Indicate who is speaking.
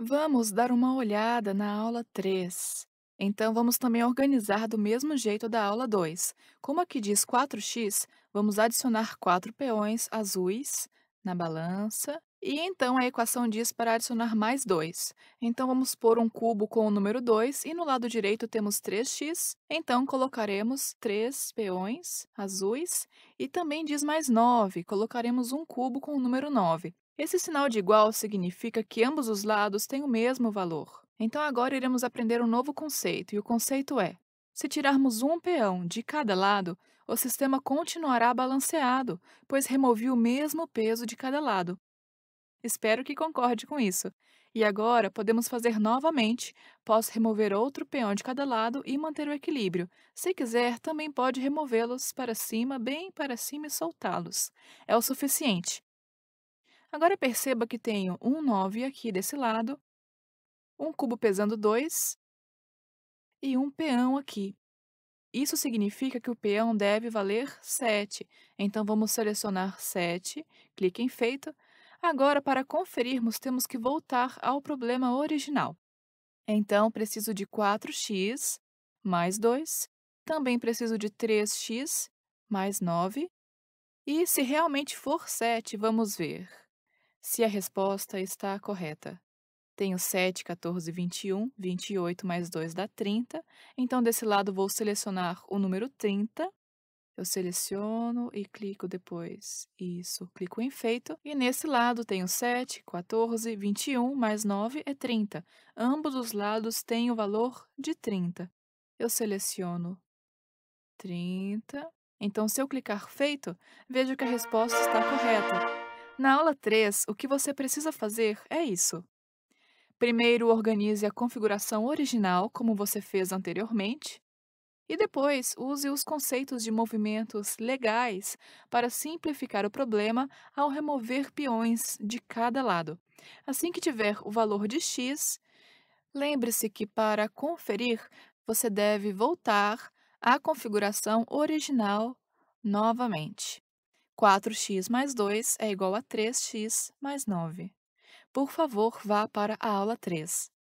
Speaker 1: Vamos dar uma olhada na aula 3. Então, vamos também organizar do mesmo jeito da aula 2. Como aqui diz 4x, vamos adicionar 4 peões azuis na balança. E então, a equação diz para adicionar mais 2. Então, vamos pôr um cubo com o número 2 e no lado direito temos 3x. Então, colocaremos 3 peões azuis. E também diz mais 9, colocaremos um cubo com o número 9. Esse sinal de igual significa que ambos os lados têm o mesmo valor. Então agora iremos aprender um novo conceito, e o conceito é: se tirarmos um peão de cada lado, o sistema continuará balanceado, pois removi o mesmo peso de cada lado. Espero que concorde com isso. E agora podemos fazer novamente. Posso remover outro peão de cada lado e manter o equilíbrio. Se quiser, também pode removê-los para cima, bem para cima e soltá-los. É o suficiente. Agora perceba que tenho um 9 aqui desse lado, um cubo pesando 2 e um peão aqui. Isso significa que o peão deve valer 7. Então, vamos selecionar 7, clique em Feito. Agora, para conferirmos, temos que voltar ao problema original. Então, preciso de 4x mais 2. Também preciso de 3x mais 9. E se realmente for 7, vamos ver se a resposta está correta. Tenho 7, 14, 21, 28 mais 2 dá 30. Então, desse lado, vou selecionar o número 30. Eu seleciono e clico depois. Isso, clico em feito. E nesse lado tenho 7, 14, 21, mais 9 é 30. Ambos os lados têm o valor de 30. Eu seleciono 30. Então, se eu clicar feito, vejo que a resposta está correta. Na aula 3, o que você precisa fazer é isso. Primeiro, organize a configuração original, como você fez anteriormente, e depois use os conceitos de movimentos legais para simplificar o problema ao remover peões de cada lado. Assim que tiver o valor de x, lembre-se que para conferir, você deve voltar à configuração original novamente. 4x mais 2 é igual a 3x mais 9. Por favor, vá para a aula 3.